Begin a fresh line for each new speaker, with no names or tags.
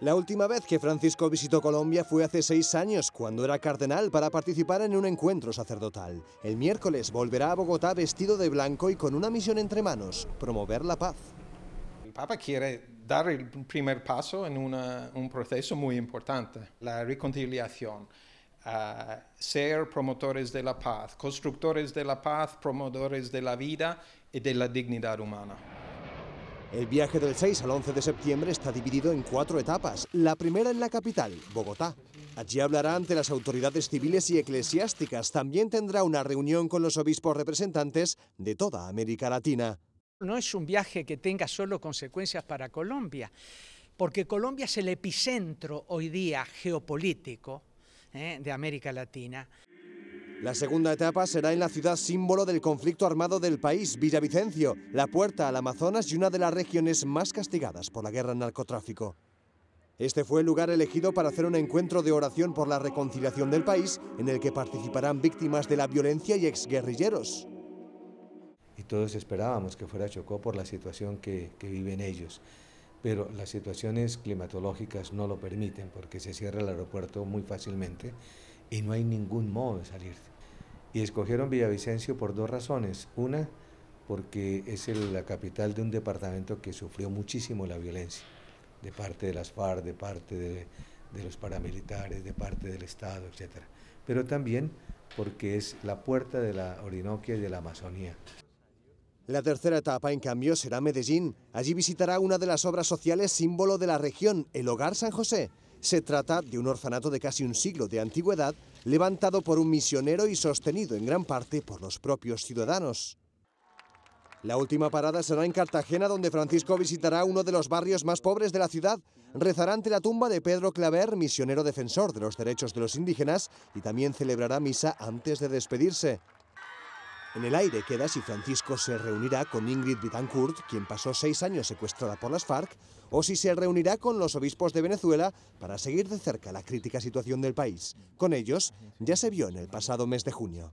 La última vez que Francisco visitó Colombia fue hace seis años, cuando era cardenal, para participar en un encuentro sacerdotal. El miércoles volverá a Bogotá vestido de blanco y con una misión entre manos, promover la paz.
El Papa quiere
dar el primer paso en un proceso muy importante, la reconciliación. Ah, ser promotores de la paz, constructores de la paz, promotores de la vida y de la dignidad humana. El viaje del 6 al 11 de septiembre está dividido en cuatro etapas. La primera en la capital, Bogotá. Allí hablará ante las autoridades civiles y eclesiásticas. También tendrá una reunión con los obispos representantes de toda América Latina.
No es un viaje que tenga solo consecuencias para Colombia, porque Colombia es el epicentro hoy día geopolítico eh, de América Latina.
La segunda etapa será en la ciudad símbolo del conflicto armado del país, Villavicencio, la puerta al Amazonas y una de las regiones más castigadas por la guerra al narcotráfico. Este fue el lugar elegido para hacer un encuentro de oración por la reconciliación del país, en el que participarán víctimas de la violencia y exguerrilleros.
Y todos esperábamos que fuera Chocó por la situación que viven ellos, pero las situaciones climatológicas no lo permiten porque se cierra el aeropuerto muy fácilmente y no hay ningún modo de salir Y escogieron Villavicencio por dos razones. Una, porque es la capital de un departamento que sufrió muchísimo la violencia de parte de las FARC, de parte de, de los paramilitares, de parte del Estado, etc. Pero también porque es la puerta de la Orinoquia y de la Amazonía. La tercera etapa, en cambio, será Medellín. Allí visitará una de las obras
sociales símbolo de la región, el Hogar San José, se trata de un orfanato de casi un siglo de antigüedad, levantado por un misionero y sostenido en gran parte por los propios ciudadanos. La última parada será en Cartagena, donde Francisco visitará uno de los barrios más pobres de la ciudad. Rezará ante la tumba de Pedro Claver, misionero defensor de los derechos de los indígenas, y también celebrará misa antes de despedirse. En el aire queda si Francisco se reunirá con Ingrid Bitancourt, quien pasó seis años secuestrada por las FARC, o si se reunirá con los obispos de Venezuela para seguir de cerca la crítica situación del país. Con ellos ya se vio en el pasado mes de junio.